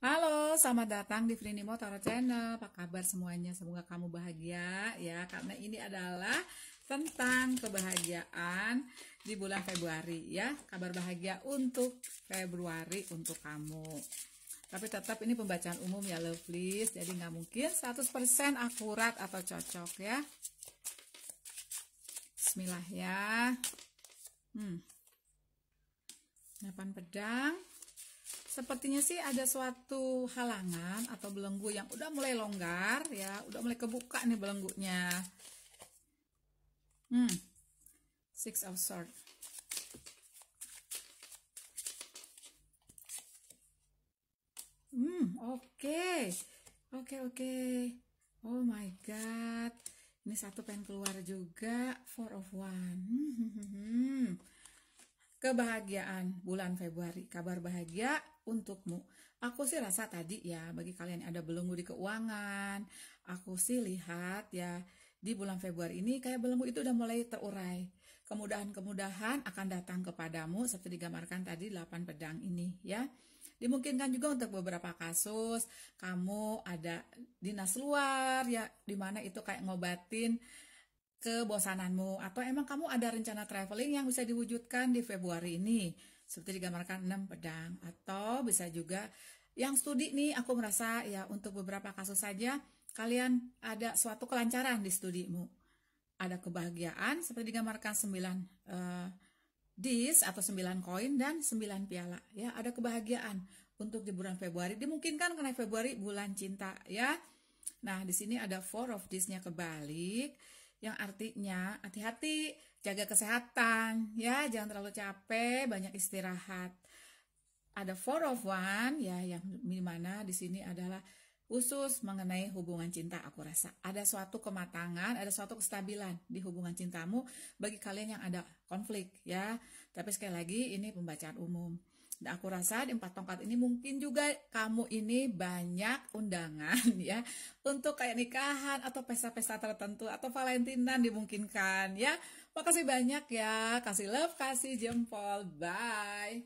Halo, selamat datang di Frinimo Tarot Channel. Apa kabar semuanya? Semoga kamu bahagia ya, karena ini adalah tentang kebahagiaan di bulan Februari ya. Kabar bahagia untuk Februari untuk kamu. Tapi tetap ini pembacaan umum ya, love please Jadi nggak mungkin 100% akurat atau cocok ya. Bismillah ya. Hmm. Senapan pedang sepertinya sih ada suatu halangan atau belenggu yang udah mulai longgar ya, udah mulai kebuka nih belenggunya. Hmm. Six of swords. Hmm, oke. Okay. Oke, okay, oke. Okay. Oh my god. Ini satu pengen keluar juga Four of One. Hmm, hmm, hmm, hmm. Kebahagiaan bulan Februari. Kabar bahagia untukmu. Aku sih rasa tadi ya, bagi kalian yang ada belenggu di keuangan, aku sih lihat ya, di bulan Februari ini kayak belenggu itu udah mulai terurai. Kemudahan-kemudahan akan datang kepadamu seperti digambarkan tadi 8 pedang ini ya. Dimungkinkan juga untuk beberapa kasus kamu ada dinas luar ya dimana itu kayak ngobatin kebosananmu atau emang kamu ada rencana traveling yang bisa diwujudkan di Februari ini seperti digambarkan 6 pedang atau bisa juga yang studi nih aku merasa ya untuk beberapa kasus saja kalian ada suatu kelancaran di studimu ada kebahagiaan seperti digambarkan 9 uh, eh, dis atau 9 koin dan 9 piala ya ada kebahagiaan untuk di bulan Februari dimungkinkan karena Februari bulan cinta ya nah di sini ada four of disnya kebalik yang artinya hati-hati jaga kesehatan ya jangan terlalu capek banyak istirahat ada four of one ya yang dimana di sini adalah khusus mengenai hubungan cinta aku rasa ada suatu kematangan ada suatu kestabilan di hubungan cintamu bagi kalian yang ada konflik ya tapi sekali lagi ini pembacaan umum dan nah, aku rasa di empat tongkat ini mungkin juga kamu ini banyak undangan ya untuk kayak nikahan atau pesta-pesta tertentu atau Valentinan dimungkinkan ya. Makasih banyak ya. Kasih love, kasih jempol. Bye.